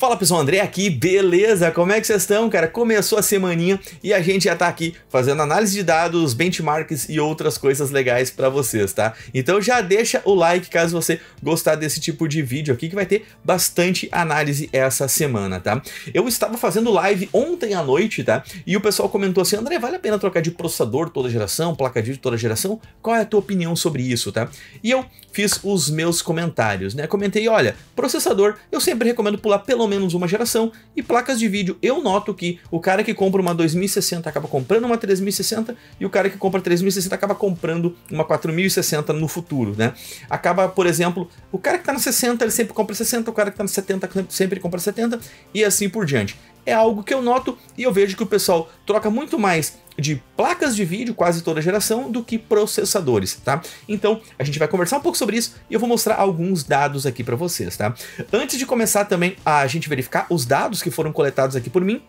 Fala pessoal, André aqui, beleza? Como é que vocês estão, cara? Começou a semaninha e a gente já tá aqui fazendo análise de dados, benchmarks e outras coisas legais para vocês, tá? Então já deixa o like caso você gostar desse tipo de vídeo aqui que vai ter bastante análise essa semana, tá? Eu estava fazendo live ontem à noite, tá? E o pessoal comentou assim: "André, vale a pena trocar de processador toda geração, placa de toda geração? Qual é a tua opinião sobre isso, tá?" E eu fiz os meus comentários, né? Comentei: "Olha, processador, eu sempre recomendo pular pelo menos uma geração, e placas de vídeo, eu noto que o cara que compra uma 2060 acaba comprando uma 3060 e o cara que compra 3060 acaba comprando uma 4060 no futuro, né? Acaba, por exemplo, o cara que tá na 60, ele sempre compra 60, o cara que tá na 70 sempre compra 70 e assim por diante é algo que eu noto e eu vejo que o pessoal troca muito mais de placas de vídeo, quase toda geração, do que processadores, tá? Então, a gente vai conversar um pouco sobre isso e eu vou mostrar alguns dados aqui para vocês, tá? Antes de começar também a gente verificar os dados que foram coletados aqui por mim,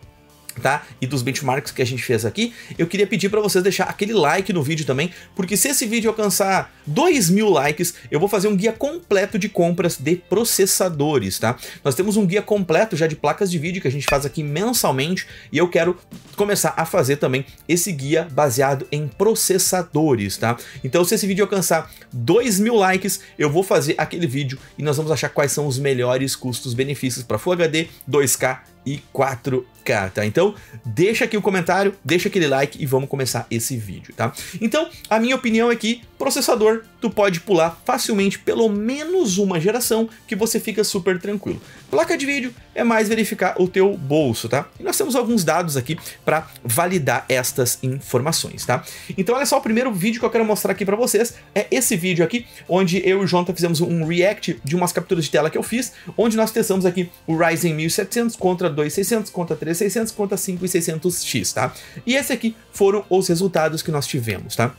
Tá? E dos benchmarks que a gente fez aqui, eu queria pedir para vocês deixar aquele like no vídeo também, porque se esse vídeo alcançar 2 mil likes, eu vou fazer um guia completo de compras de processadores, tá? Nós temos um guia completo já de placas de vídeo que a gente faz aqui mensalmente e eu quero começar a fazer também esse guia baseado em processadores, tá? Então se esse vídeo alcançar 2 mil likes, eu vou fazer aquele vídeo e nós vamos achar quais são os melhores custos-benefícios para Full HD, 2K e 4K, tá? Então, deixa aqui o um comentário, deixa aquele like e vamos começar esse vídeo, tá? Então, a minha opinião é que processador tu pode pular facilmente pelo menos uma geração que você fica super tranquilo. Placa de vídeo é mais verificar o teu bolso, tá? E nós temos alguns dados aqui para validar estas informações, tá? Então olha só, o primeiro vídeo que eu quero mostrar aqui para vocês é esse vídeo aqui, onde eu e o Jonathan fizemos um react de umas capturas de tela que eu fiz, onde nós testamos aqui o Ryzen 1700 contra 2600 contra 3600 contra 5600X, tá? E esse aqui foram os resultados que nós tivemos, tá?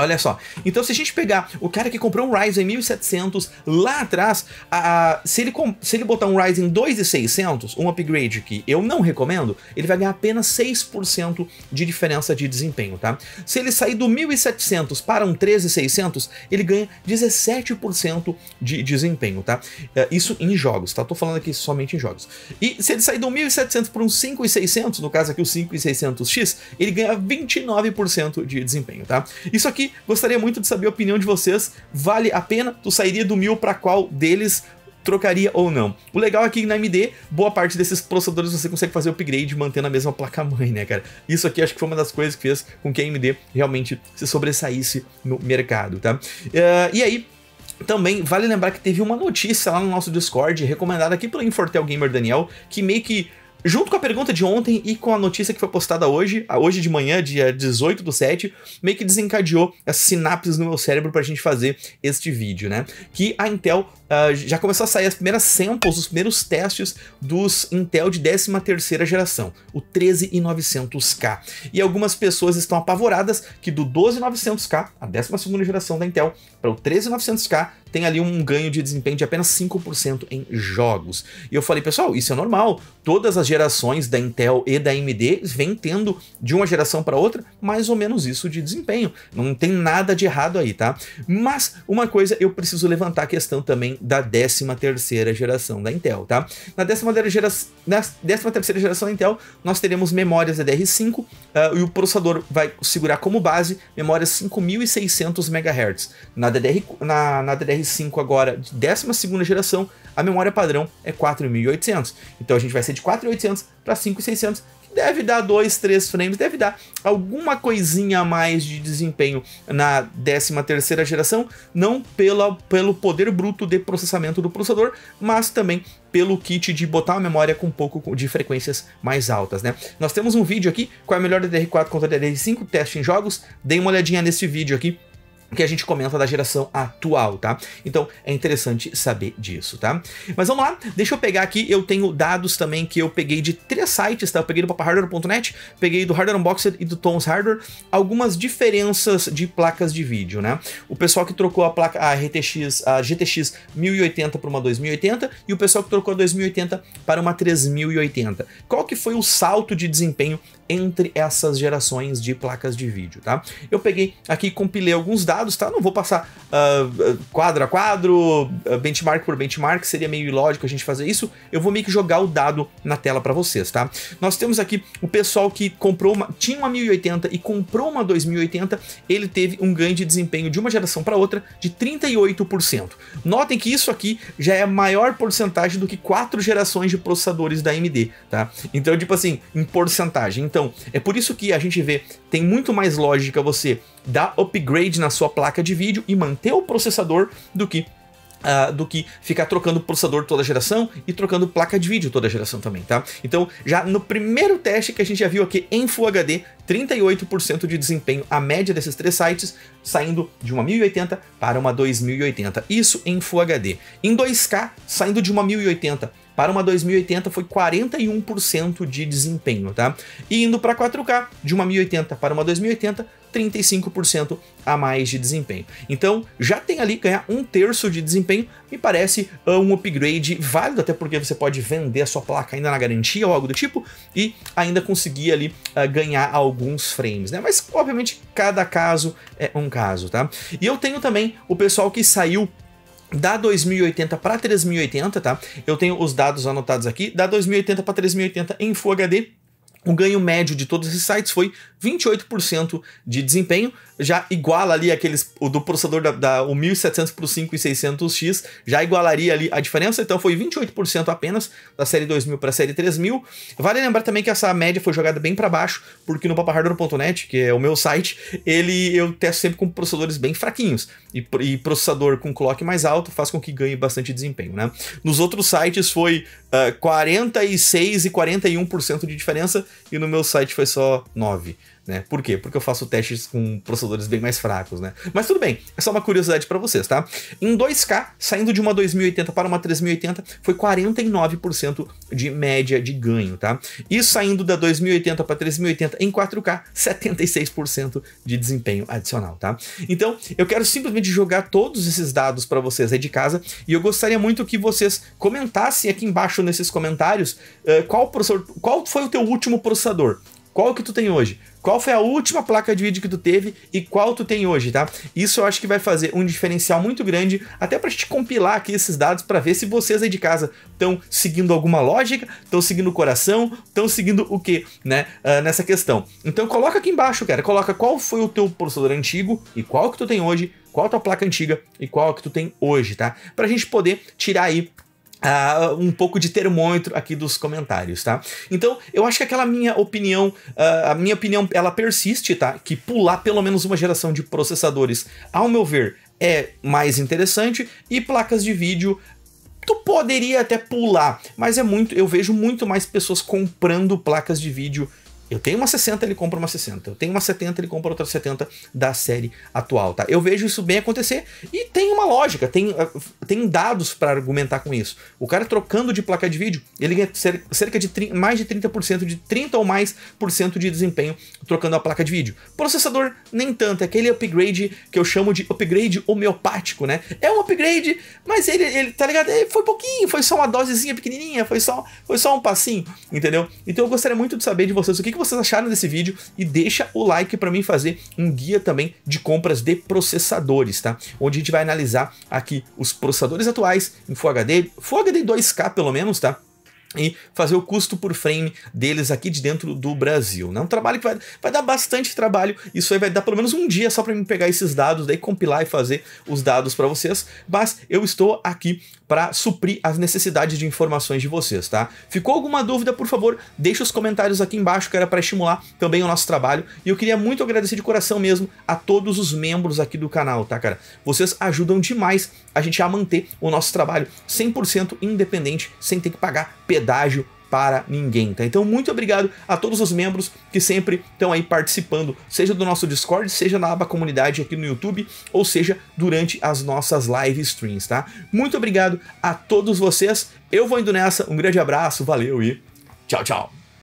Olha só. Então, se a gente pegar o cara que comprou um Ryzen 1700 lá atrás, a, se, ele se ele botar um Ryzen 2600, um upgrade que eu não recomendo, ele vai ganhar apenas 6% de diferença de desempenho, tá? Se ele sair do 1700 para um 13600, ele ganha 17% de desempenho, tá? É, isso em jogos, tá? Tô falando aqui somente em jogos. E se ele sair do 1700 para um 5600, no caso aqui o 5600X, ele ganha 29% de desempenho, tá? Isso aqui gostaria muito de saber a opinião de vocês. Vale a pena? Tu sairia do mil para qual deles? trocaria ou não. O legal é que na AMD, boa parte desses processadores você consegue fazer upgrade mantendo a mesma placa-mãe, né, cara? Isso aqui acho que foi uma das coisas que fez com que a AMD realmente se sobressaísse no mercado, tá? Uh, e aí, também vale lembrar que teve uma notícia lá no nosso Discord, recomendada aqui pelo Infortel Gamer Daniel, que meio que Junto com a pergunta de ontem e com a notícia que foi postada hoje, hoje de manhã, dia 18 do 7, meio que desencadeou as sinapses no meu cérebro para a gente fazer este vídeo, né? Que a Intel uh, já começou a sair as primeiras samples, os primeiros testes dos Intel de 13 terceira geração, o 13900K. E algumas pessoas estão apavoradas que do 12900K, a 12ª geração da Intel, para o 13900K tem ali um ganho de desempenho de apenas 5% em jogos. E eu falei, pessoal, isso é normal. Todas as gerações da Intel e da AMD vêm tendo de uma geração para outra mais ou menos isso de desempenho. Não tem nada de errado aí, tá? Mas uma coisa eu preciso levantar a questão também da 13 terceira geração da Intel, tá? Na 13 gera... geração da Intel, nós teremos memórias DDR5 uh, ah, e o processador vai segurar como base memórias 5600 MHz. Na, DDR... na, na DDR5 agora, de 12 geração, a memória padrão é 4800. Então a gente vai ser de 4800 para 5600 deve dar 2, 3 frames, deve dar alguma coisinha a mais de desempenho na 13 terceira geração, não pela, pelo poder bruto de processamento do processador, mas também pelo kit de botar a memória com um pouco de frequências mais altas, né? Nós temos um vídeo aqui com a melhor DDR4 contra DDR5, teste em jogos, dê uma olhadinha nesse vídeo aqui que a gente comenta da geração atual, tá? Então é interessante saber disso, tá? Mas vamos lá, deixa eu pegar aqui, eu tenho dados também que eu peguei de três sites, tá? Eu peguei do papahardware.net, peguei do Hardware Unboxed e do Tom's Hardware, algumas diferenças de placas de vídeo, né? O pessoal que trocou a placa a RTX, a GTX 1080 para uma 2080 e o pessoal que trocou a 2080 para uma 3080. Qual que foi o salto de desempenho entre essas gerações de placas de vídeo, tá? Eu peguei aqui compilei alguns dados dados, tá? Não vou passar uh, quadro a quadro, uh, benchmark por benchmark, seria meio ilógico a gente fazer isso. Eu vou meio que jogar o dado na tela para vocês, tá? Nós temos aqui o pessoal que comprou uma, tinha uma 1080 e comprou uma 2080, ele teve um ganho de desempenho de uma geração para outra de 38%. Notem que isso aqui já é maior porcentagem do que quatro gerações de processadores da AMD, tá? Então, tipo assim, em porcentagem. Então, é por isso que a gente vê, tem muito mais lógica você dar upgrade na sua placa de vídeo e manter o processador do que Uh, do que ficar trocando processador toda geração e trocando placa de vídeo toda geração também, tá? Então, já no primeiro teste que a gente já viu aqui em Full HD, 38% de desempenho, a média desses três sites, saindo de uma 1080 para uma 2080. Isso em Full HD. Em 2K, saindo de uma 1080 para uma 2080 foi 41% de desempenho, tá? E indo para 4K, de uma 1080 para uma 2080 35% a mais de desempenho. Então, já tem ali ganhar um terço de desempenho, me parece é um upgrade válido, até porque você pode vender a sua placa ainda na garantia ou algo do tipo, e ainda conseguir ali uh, ganhar alguns frames, né? Mas, obviamente, cada caso é um caso, tá? E eu tenho também o pessoal que saiu da 2080 para 3080, tá? Eu tenho os dados anotados aqui, da 2080 para 3080 em Full HD o ganho médio de todos esses sites foi 28% de desempenho, já iguala ali aqueles o do processador da, da o 1700 para o 5600X, já igualaria ali a diferença, então foi 28% apenas da série 2000 para a série 3000. Vale lembrar também que essa média foi jogada bem para baixo, porque no papahardware.net, que é o meu site, ele eu testo sempre com processadores bem fraquinhos e, e processador com clock mais alto faz com que ganhe bastante desempenho, né? Nos outros sites foi uh, ah, 46 e 41% de diferença e no meu site foi só 9 né? Por quê? Porque eu faço testes com processadores bem mais fracos, né? Mas tudo bem, é só uma curiosidade para vocês, tá? Em 2K, saindo de uma 2080 para uma 3080, foi 49% de média de ganho, tá? E saindo da 2080 para 3080 em 4K, 76% de desempenho adicional, tá? Então, eu quero simplesmente jogar todos esses dados para vocês aí de casa e eu gostaria muito que vocês comentassem aqui embaixo nesses comentários uh, qual, processor, qual foi o teu último processador qual que tu tem hoje, qual foi a última placa de vídeo que tu teve e qual tu tem hoje, tá? Isso eu acho que vai fazer um diferencial muito grande, até para gente compilar aqui esses dados para ver se vocês aí de casa estão seguindo alguma lógica, estão seguindo o coração, estão seguindo o que, né, uh, nessa questão. Então coloca aqui embaixo, cara, coloca qual foi o teu processador antigo e qual que tu tem hoje, qual a tua placa antiga e qual que tu tem hoje, tá? Pra gente poder tirar aí Uh, um pouco de termômetro aqui dos comentários, tá? Então, eu acho que aquela minha opinião, uh, a minha opinião, ela persiste, tá? Que pular pelo menos uma geração de processadores, ao meu ver, é mais interessante e placas de vídeo tu poderia até pular, mas é muito, eu vejo muito mais pessoas comprando placas de vídeo eu tenho uma 60, ele compra uma 60. Eu tenho uma 70, ele compra outra 70 da série atual, tá? Eu vejo isso bem acontecer e tem uma lógica, tem, ah, tem dados para argumentar com isso. O cara trocando de placa de vídeo, ele ganha cerca de mais de 30%, de 30 ou mais por cento de desempenho trocando a placa de vídeo. Processador, nem tanto, é aquele upgrade que eu chamo de upgrade homeopático, né? É um upgrade, mas ele, ele tá ligado? Ele foi pouquinho, foi só uma dosezinha pequenininha, foi só, foi só um passinho, entendeu? Então eu gostaria muito de saber de vocês o que vocês acharam desse vídeo e deixa o like para mim fazer um guia também de compras de processadores, tá? Onde a gente vai analisar aqui os processadores atuais em Full HD, Full HD 2K pelo menos, tá? e fazer o custo por frame deles aqui de dentro do Brasil. É né? um trabalho que vai, vai dar bastante trabalho, isso aí vai dar pelo menos um dia só para mim pegar esses dados, daí compilar e fazer os dados para vocês, mas eu estou aqui para suprir as necessidades de informações de vocês, tá? Ficou alguma dúvida, por favor, deixa os comentários aqui embaixo, que era para estimular também o nosso trabalho, e eu queria muito agradecer de coração mesmo a todos os membros aqui do canal, tá, cara? Vocês ajudam demais a gente a manter o nosso trabalho 100% independente, sem ter que pagar pedágio para ninguém, tá? Então, muito obrigado a todos os membros que sempre estão aí participando, seja do nosso Discord, seja na aba comunidade aqui no YouTube, ou seja, durante as nossas live streams, tá? Muito obrigado a todos vocês. Eu vou indo nessa. Um grande abraço, valeu e tchau, tchau.